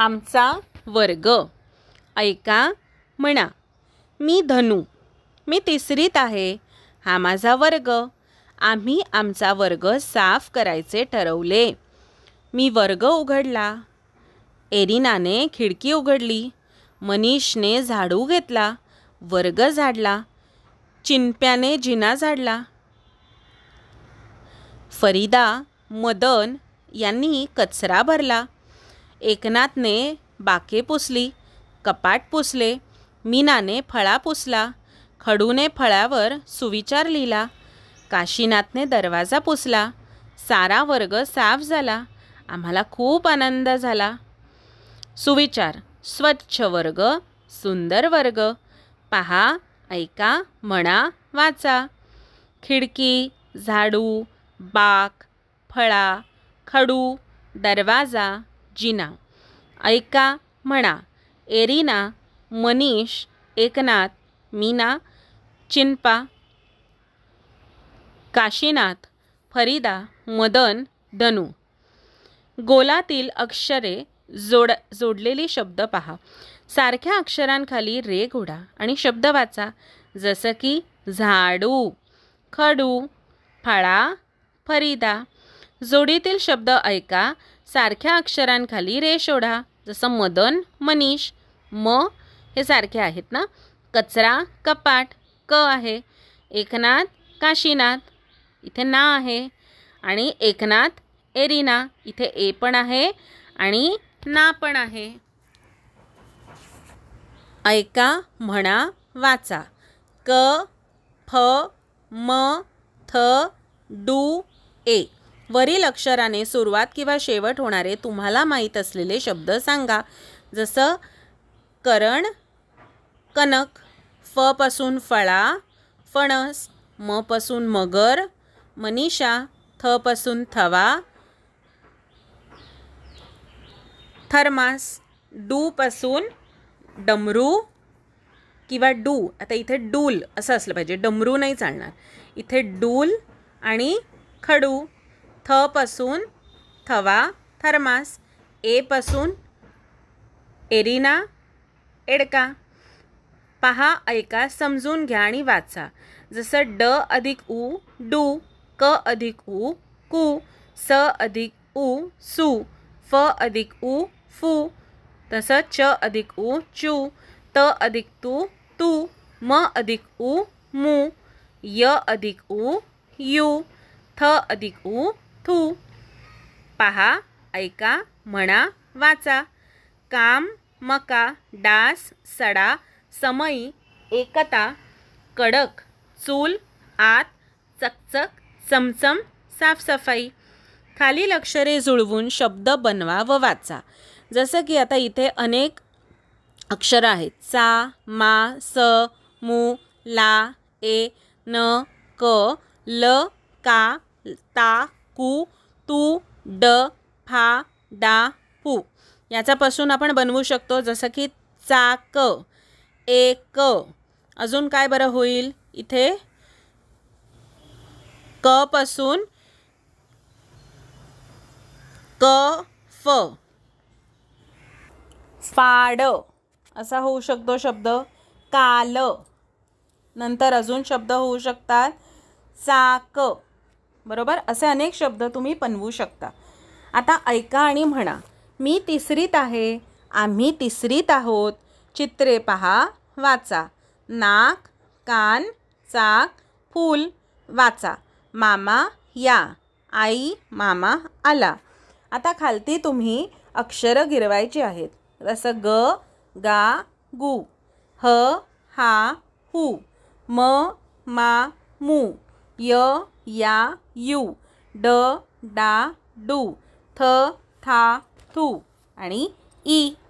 आमचा वर्ग ऐका म्हणा मी धनू मी तिसरीत आहे हा माझा वर्ग आम्ही आमचा वर्ग साफ करायचे ठरवले मी वर्ग उघडला एरिनाने खिडकी उघडली मनीषने झाडू घेतला वर्ग झाडला चिंप्याने जिना झाडला फरीदा मदन यांनी कचरा भरला एकनाथने बाके पुसली कपाट पुसले मीनाने फळा पुसला खडूने फळावर सुविचार लिहिला काशीनाथने दरवाजा पुसला सारा वर्ग साफ झाला आम्हाला खूप आनंद झाला सुविचार स्वच्छ वर्ग सुंदर वर्ग पहा ऐका म्हणा वाचा खिडकी झाडू बाक फळा खडू दरवाजा जिना ऐका म्हणा एरिना मनीष एकनाथ मीना चिंपा काशीनाथ फरीदा मदन धनू गोलातील अक्षरे जोड जोडलेली शब्द पहा सारख्या अक्षरांखाली रे घोडा आणि शब्द वाचा जसं की झाडू खडू फळा फरीदा जोडीतील शब्द ऐका सारख्या अक्षरांखाली रे ओढा जसं मदन मनीष म हे सारखे आहेत ना कचरा कपाट क आहे एकनाथ काशीनाथ इथे ना आहे आणि एकनाथ एरिना इथे ए पण आहे आणि ना पण आहे ऐका म्हणा वाचा क फ म थ डू ए वरील अक्षराने सुरुवात किंवा शेवट होणारे तुम्हाला माहीत असलेले शब्द सांगा जसं करण कनक फपासून फळा फणस मपासून मगर मनीषा थपासून थवा थर्मास डूपासून डमरू किंवा डू आता इथे डूल असं असलं पाहिजे डमरू नाही चालणार इथे डूल आणि खडू थ पासून थवा थर्मास ए पासून एरिना एडका पहा ऐका समजून घ्या आणि वाचा जसं ड अधिक उ डू क अधिक उ कू स अधिक उ सू फ अधिक उ फू तसं च अधिक उ चू त अधिक तू तू म अधिक उ मू य अधिक उ यू थ अधिक उ थू पहा ऐका म्हणा वाचा काम मका डास सडा समयी एकता कडक चूल आत चकचक चमचम साफसफाई खालील अक्षरे जुळवून शब्द बनवा व वाचा जसं की आता इथे अनेक अक्षरं आहेत चा, मा स मु, ला ए न क ल का ता पु तू ड फा डा पू याच्यापासून आपण बनवू शकतो जसं की चाक एक अजून काय बरं होईल इथे कपासून क फ फाड असा होऊ शकतो शब्द काल नंतर अजून शब्द होऊ शकतात चाक बरोबर असे अनेक शब्द तुम्ही पनवू शकता आता ऐका आणि म्हणा मी तिसरीत आहे आम्ही तिसरीत आहोत चित्रे पहा वाचा नाक कान चाक फूल वाचा मामा या आई मामा आला आता खालती तुम्ही अक्षरं गिरवायची आहेत जसं ग गा गु ह हा हू म मा मू य या यू ड डा डू थ था थू आणि ई